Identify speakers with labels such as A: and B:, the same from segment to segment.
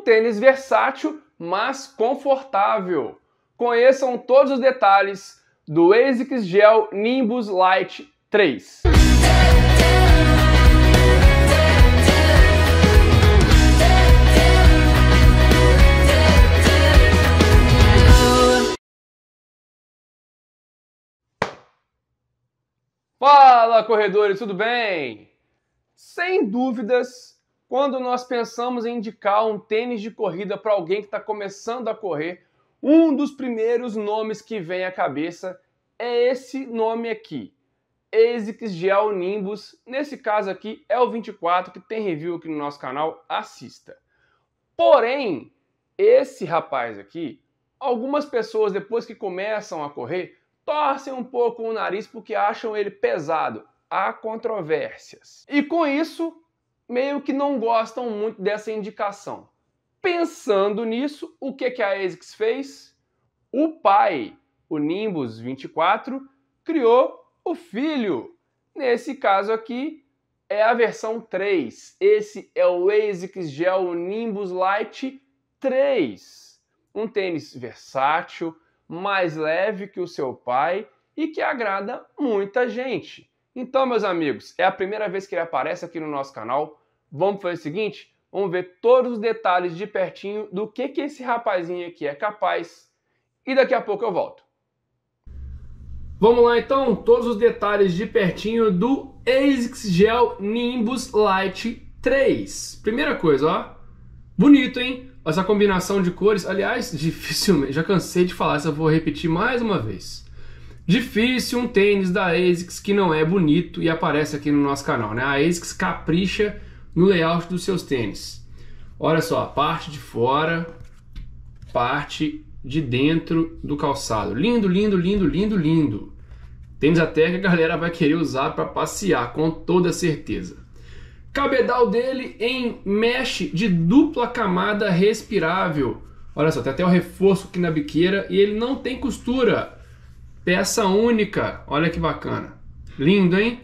A: um tênis versátil, mas confortável. Conheçam todos os detalhes do ASICS Gel Nimbus Light 3. Fala, corredores, tudo bem? Sem dúvidas, quando nós pensamos em indicar um tênis de corrida para alguém que está começando a correr, um dos primeiros nomes que vem à cabeça é esse nome aqui. ASICS Gel Nimbus, nesse caso aqui é o 24 que tem review aqui no nosso canal, assista. Porém, esse rapaz aqui, algumas pessoas depois que começam a correr, torcem um pouco o nariz porque acham ele pesado. Há controvérsias. E com isso, meio que não gostam muito dessa indicação. Pensando nisso, o que, que a ASICS fez? O pai, o Nimbus 24, criou o filho. Nesse caso aqui, é a versão 3. Esse é o ASICS Gel Nimbus Lite 3. Um tênis versátil, mais leve que o seu pai e que agrada muita gente. Então, meus amigos, é a primeira vez que ele aparece aqui no nosso canal. Vamos fazer o seguinte? Vamos ver todos os detalhes de pertinho do que, que esse rapazinho aqui é capaz. E daqui a pouco eu volto. Vamos lá então, todos os detalhes de pertinho do ASICS Gel Nimbus Light 3. Primeira coisa, ó. Bonito, hein? Essa combinação de cores, aliás, dificilmente, já cansei de falar, só vou repetir mais uma vez. Difícil um tênis da ASICS que não é bonito e aparece aqui no nosso canal, né? A ASICS capricha no layout dos seus tênis. Olha só, a parte de fora, parte de dentro do calçado. Lindo, lindo, lindo, lindo, lindo. Tênis até que a galera vai querer usar para passear, com toda certeza. Cabedal dele em mesh de dupla camada respirável. Olha só, tem até o reforço aqui na biqueira e ele não tem costura. Peça única, olha que bacana. Lindo, hein?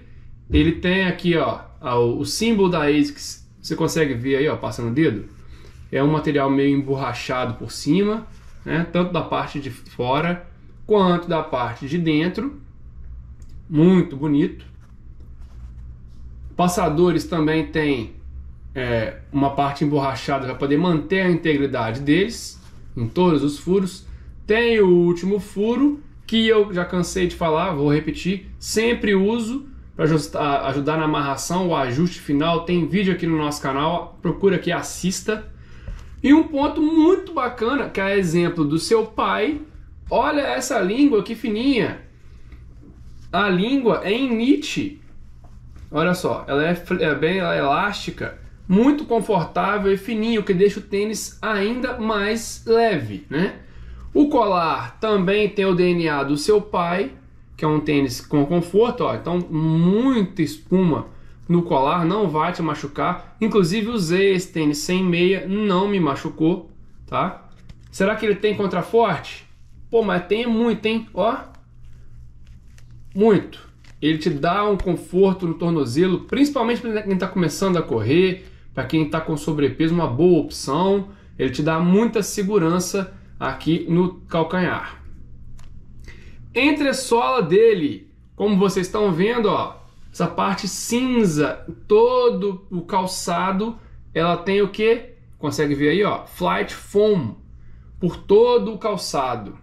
A: Ele tem aqui, ó, o símbolo da ASICS, você consegue ver aí, ó, passando o dedo, é um material meio emborrachado por cima, né, tanto da parte de fora quanto da parte de dentro, muito bonito. Passadores também tem é, uma parte emborrachada para poder manter a integridade deles em todos os furos. Tem o último furo que eu já cansei de falar, vou repetir, sempre uso para ajudar na amarração, o ajuste final. Tem vídeo aqui no nosso canal, procura aqui, assista. E um ponto muito bacana, que é exemplo do seu pai. Olha essa língua que fininha. A língua é em Nietzsche. Olha só, ela é, é bem ela é elástica, muito confortável e fininho, que deixa o tênis ainda mais leve, né? O colar também tem o DNA do seu pai, que é um tênis com conforto, ó, então muita espuma no colar, não vai te machucar. Inclusive usei esse tênis sem meia, não me machucou, tá? Será que ele tem contraforte? Pô, mas tem muito, hein? Ó, muito. Ele te dá um conforto no tornozelo, principalmente para quem está começando a correr, para quem está com sobrepeso, uma boa opção. Ele te dá muita segurança aqui no calcanhar entressola dele, como vocês estão vendo, ó, essa parte cinza, todo o calçado, ela tem o que? Consegue ver aí, ó, flight foam por todo o calçado,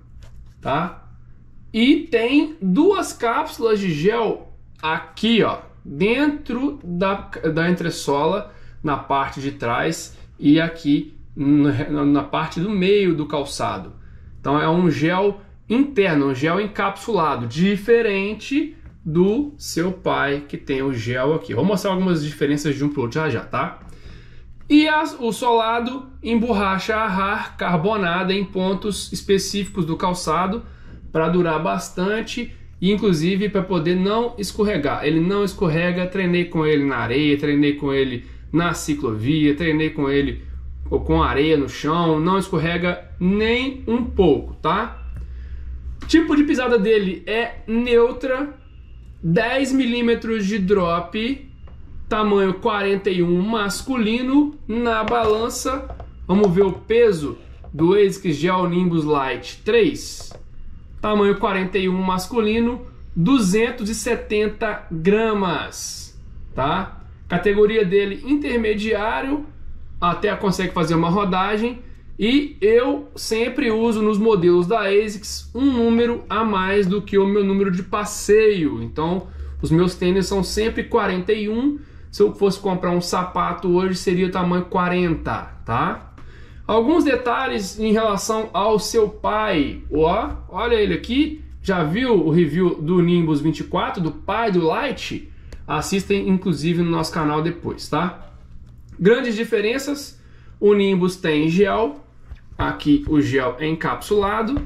A: tá? E tem duas cápsulas de gel aqui, ó, dentro da, da entressola, na parte de trás e aqui na, na parte do meio do calçado. Então é um gel interno, um gel encapsulado, diferente do seu pai que tem o gel aqui. Vou mostrar algumas diferenças de um para outro já já, tá? E as, o solado em borracha AHAR carbonada em pontos específicos do calçado para durar bastante e inclusive para poder não escorregar. Ele não escorrega, treinei com ele na areia, treinei com ele na ciclovia, treinei com ele ou com areia no chão, não escorrega nem um pouco, tá? Tipo de pisada dele é neutra, 10 milímetros de drop, tamanho 41 masculino, na balança. Vamos ver o peso do ASICS Gel Nimbus Light 3, tamanho 41 masculino, 270 gramas, tá? Categoria dele intermediário, até consegue fazer uma rodagem. E eu sempre uso nos modelos da ASICS um número a mais do que o meu número de passeio. Então, os meus tênis são sempre 41. Se eu fosse comprar um sapato hoje, seria o tamanho 40, tá? Alguns detalhes em relação ao seu pai. Ó, olha ele aqui. Já viu o review do Nimbus 24, do pai do Light? Assistem, inclusive, no nosso canal depois, tá? Grandes diferenças. O Nimbus tem gel, Aqui o gel encapsulado.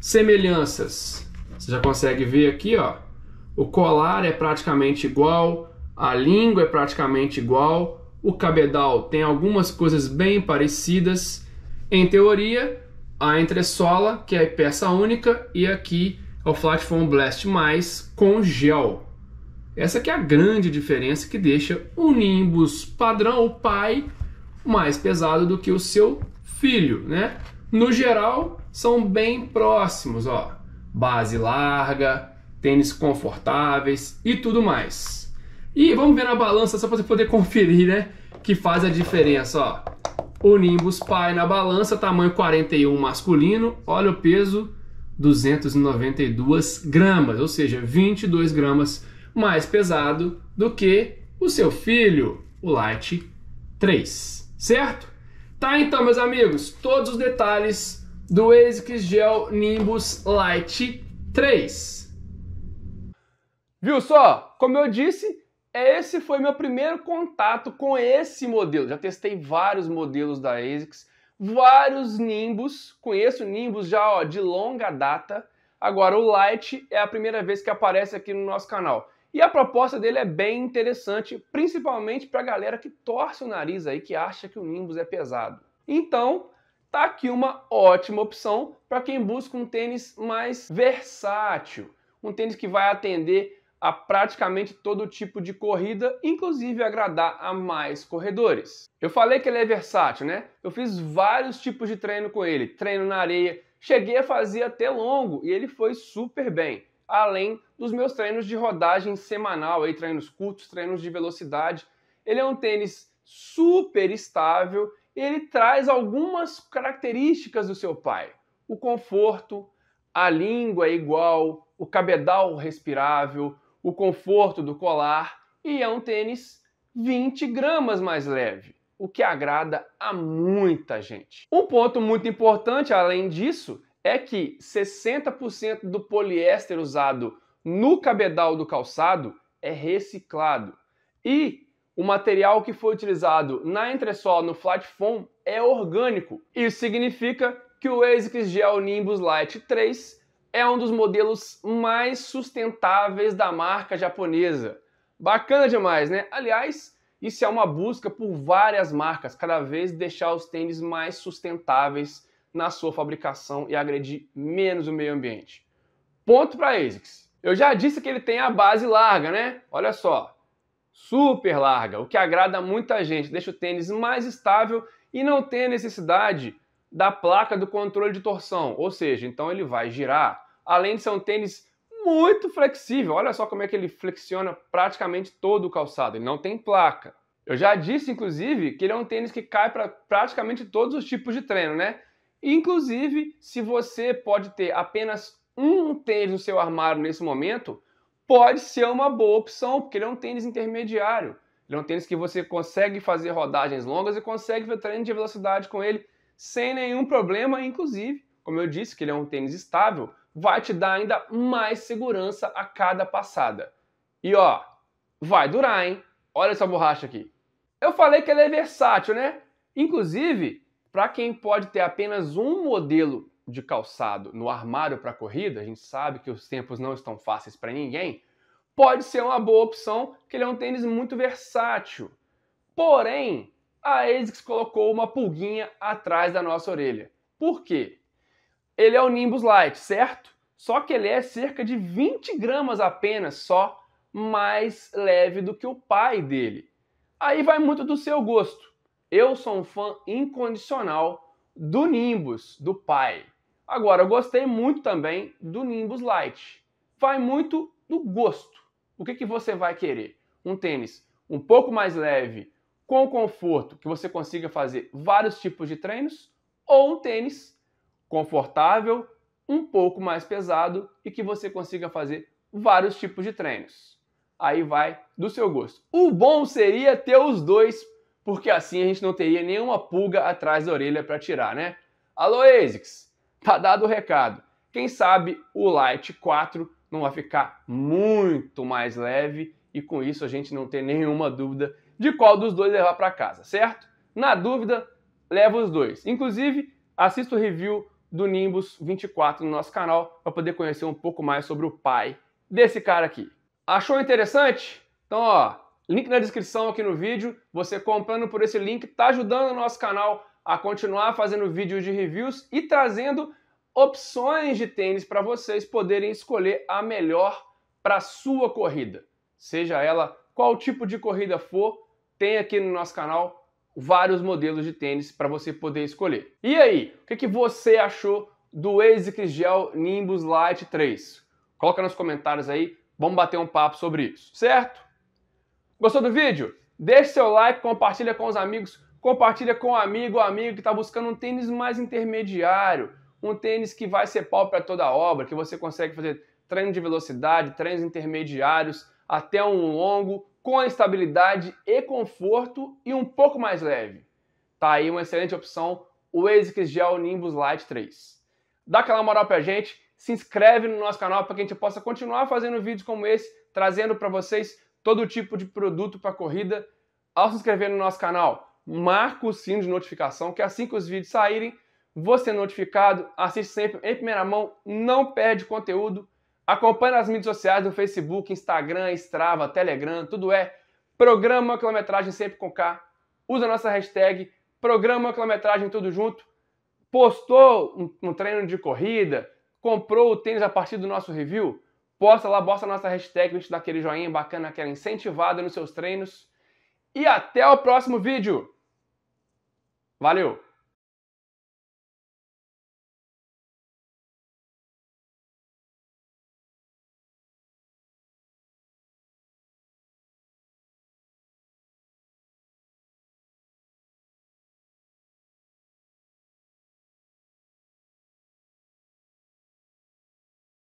A: Semelhanças. Você já consegue ver aqui, ó. O colar é praticamente igual, a língua é praticamente igual, o cabedal tem algumas coisas bem parecidas. Em teoria, a entressola, que é peça única, e aqui é o Flat Foam Blast mais com gel. Essa aqui é a grande diferença que deixa o Nimbus padrão, o pai, mais pesado do que o seu filho, né? No geral, são bem próximos, ó. Base larga, tênis confortáveis e tudo mais. E vamos ver na balança só para você poder conferir, né? Que faz a diferença, ó. O Nimbus Pai na balança, tamanho 41 masculino, olha o peso 292 gramas, ou seja, 22 gramas mais pesado do que o seu filho, o Light 3, certo? Tá então, meus amigos, todos os detalhes do ASICS Gel Nimbus Light 3. Viu só? Como eu disse, esse foi meu primeiro contato com esse modelo. Já testei vários modelos da ASICS, vários Nimbus, conheço Nimbus já ó, de longa data. Agora o Light é a primeira vez que aparece aqui no nosso canal. E a proposta dele é bem interessante, principalmente para a galera que torce o nariz aí, que acha que o Nimbus é pesado. Então, tá aqui uma ótima opção para quem busca um tênis mais versátil, um tênis que vai atender a praticamente todo tipo de corrida, inclusive agradar a mais corredores. Eu falei que ele é versátil, né? Eu fiz vários tipos de treino com ele, treino na areia, cheguei a fazer até longo e ele foi super bem além dos meus treinos de rodagem semanal, aí, treinos curtos, treinos de velocidade. Ele é um tênis super estável e ele traz algumas características do seu pai. O conforto, a língua é igual, o cabedal respirável, o conforto do colar e é um tênis 20 gramas mais leve, o que agrada a muita gente. Um ponto muito importante além disso é que 60% do poliéster usado no cabedal do calçado é reciclado. E o material que foi utilizado na entressola no flat foam é orgânico. Isso significa que o ASICS Gel Nimbus Light 3 é um dos modelos mais sustentáveis da marca japonesa. Bacana demais, né? Aliás, isso é uma busca por várias marcas, cada vez deixar os tênis mais sustentáveis na sua fabricação e agredir menos o meio ambiente. Ponto para ASICS. Eu já disse que ele tem a base larga, né? Olha só, super larga, o que agrada muita gente, deixa o tênis mais estável e não tem a necessidade da placa do controle de torção, ou seja, então ele vai girar. Além de ser um tênis muito flexível, olha só como é que ele flexiona praticamente todo o calçado, ele não tem placa. Eu já disse, inclusive, que ele é um tênis que cai para praticamente todos os tipos de treino, né? Inclusive, se você pode ter apenas um tênis no seu armário nesse momento, pode ser uma boa opção, porque ele é um tênis intermediário. Ele é um tênis que você consegue fazer rodagens longas e consegue ver treino de velocidade com ele sem nenhum problema, inclusive, como eu disse, que ele é um tênis estável, vai te dar ainda mais segurança a cada passada. E ó, vai durar, hein? Olha essa borracha aqui. Eu falei que ele é versátil, né? Inclusive, para quem pode ter apenas um modelo de calçado no armário para corrida, a gente sabe que os tempos não estão fáceis para ninguém, pode ser uma boa opção, que ele é um tênis muito versátil. Porém, a ASICS colocou uma pulguinha atrás da nossa orelha. Por quê? Ele é o Nimbus Light, certo? Só que ele é cerca de 20 gramas apenas só mais leve do que o pai dele. Aí vai muito do seu gosto. Eu sou um fã incondicional do Nimbus, do pai. Agora, eu gostei muito também do Nimbus Light. Vai muito do gosto. O que, que você vai querer? Um tênis um pouco mais leve, com conforto, que você consiga fazer vários tipos de treinos, ou um tênis confortável, um pouco mais pesado e que você consiga fazer vários tipos de treinos. Aí vai do seu gosto. O bom seria ter os dois porque assim a gente não teria nenhuma pulga atrás da orelha para tirar, né? Alô, ASICS, tá dado o recado. Quem sabe o Lite 4 não vai ficar muito mais leve e com isso a gente não tem nenhuma dúvida de qual dos dois levar para casa, certo? Na dúvida, leva os dois. Inclusive, assista o review do Nimbus 24 no nosso canal para poder conhecer um pouco mais sobre o pai desse cara aqui. Achou interessante? Então, ó, Link na descrição aqui no vídeo. Você comprando por esse link está ajudando o nosso canal a continuar fazendo vídeos de reviews e trazendo opções de tênis para vocês poderem escolher a melhor para sua corrida. Seja ela qual tipo de corrida for, tem aqui no nosso canal vários modelos de tênis para você poder escolher. E aí, o que, que você achou do ASICS Gel Nimbus Light 3? Coloca nos comentários aí, vamos bater um papo sobre isso, certo? Gostou do vídeo? Deixe seu like, compartilha com os amigos, compartilha com o um amigo, um amigo que está buscando um tênis mais intermediário, um tênis que vai ser pau para toda a obra, que você consegue fazer treino de velocidade, treinos intermediários, até um longo, com estabilidade e conforto e um pouco mais leve. Tá aí uma excelente opção, o ASICS Gel Nimbus Lite 3. Dá aquela moral pra gente, se inscreve no nosso canal para que a gente possa continuar fazendo vídeos como esse, trazendo para vocês todo tipo de produto para corrida ao se inscrever no nosso canal. Marca o sino de notificação, que assim que os vídeos saírem, você é notificado, assiste sempre em primeira mão, não perde conteúdo. Acompanhe nas mídias sociais do Facebook, Instagram, Strava, Telegram, tudo é Programa Quilometragem Sempre com K. Usa a nossa hashtag Programa Quilometragem Tudo Junto. Postou um, um treino de corrida, comprou o tênis a partir do nosso review, Posta lá, bosta a nossa hashtag, a gente dá aquele joinha bacana, aquela incentivada nos seus treinos. E até o próximo vídeo. Valeu!